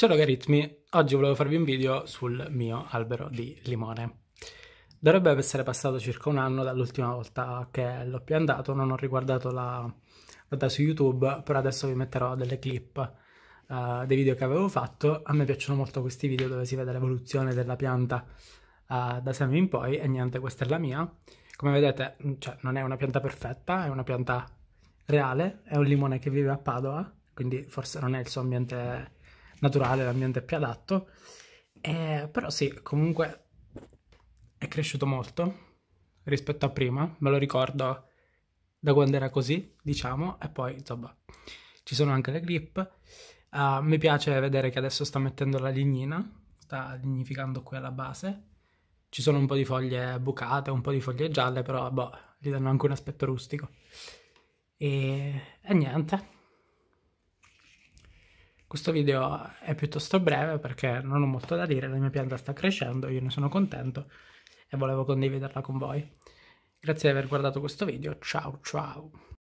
Ciao logaritmi, oggi volevo farvi un video sul mio albero di limone. Dovrebbe essere passato circa un anno dall'ultima volta che l'ho piantato, non ho riguardato la data su YouTube, però adesso vi metterò delle clip uh, dei video che avevo fatto. A me piacciono molto questi video dove si vede l'evoluzione della pianta uh, da semi in poi e niente, questa è la mia. Come vedete, cioè, non è una pianta perfetta, è una pianta reale, è un limone che vive a Padova, quindi forse non è il suo ambiente naturale, l'ambiente più adatto. Eh, però sì, comunque è cresciuto molto rispetto a prima, me lo ricordo da quando era così, diciamo, e poi insomma ci sono anche le clip. Uh, eh, mi piace vedere che adesso sta mettendo la lignina, sta lignificando qui alla base. Ci sono un po' di foglie bucate, un po' di foglie gialle, però boh, gli danno anche un aspetto rustico. E, e niente, questo video è piuttosto breve perché non ho molto da dire, la mia pianta sta crescendo, io ne sono contento e volevo condividerla con voi. Grazie di aver guardato questo video, ciao ciao!